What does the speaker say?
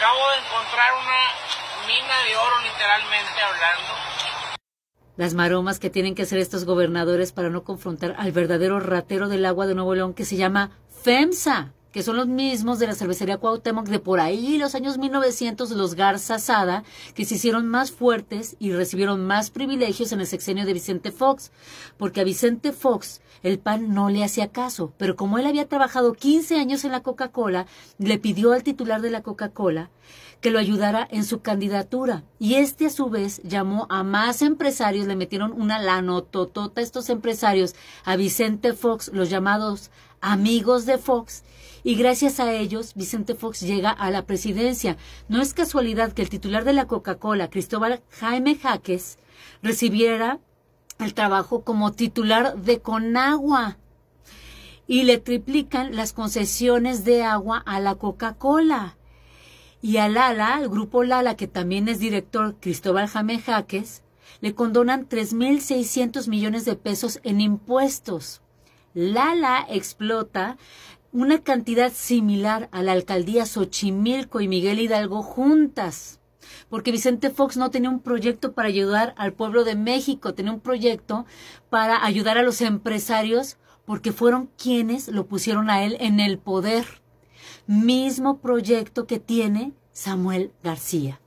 Acabo de encontrar una mina de oro literalmente hablando. Las maromas que tienen que hacer estos gobernadores para no confrontar al verdadero ratero del agua de Nuevo León que se llama FEMSA que son los mismos de la cervecería Cuauhtémoc de por ahí los años 1900, los Garza Sada, que se hicieron más fuertes y recibieron más privilegios en el sexenio de Vicente Fox, porque a Vicente Fox el PAN no le hacía caso, pero como él había trabajado 15 años en la Coca-Cola, le pidió al titular de la Coca-Cola que lo ayudara en su candidatura. Y este a su vez llamó a más empresarios, le metieron una lanototota a estos empresarios, a Vicente Fox, los llamados amigos de Fox, y gracias a ellos Vicente Fox llega a la presidencia. No es casualidad que el titular de la Coca-Cola, Cristóbal Jaime Jaques, recibiera el trabajo como titular de Conagua y le triplican las concesiones de agua a la Coca-Cola. Y a Lala, al grupo Lala, que también es director Cristóbal Jaime Jaques, le condonan 3.600 millones de pesos en impuestos. Lala explota una cantidad similar a la alcaldía Xochimilco y Miguel Hidalgo juntas, porque Vicente Fox no tenía un proyecto para ayudar al pueblo de México, tenía un proyecto para ayudar a los empresarios, porque fueron quienes lo pusieron a él en el poder. Mismo proyecto que tiene Samuel García.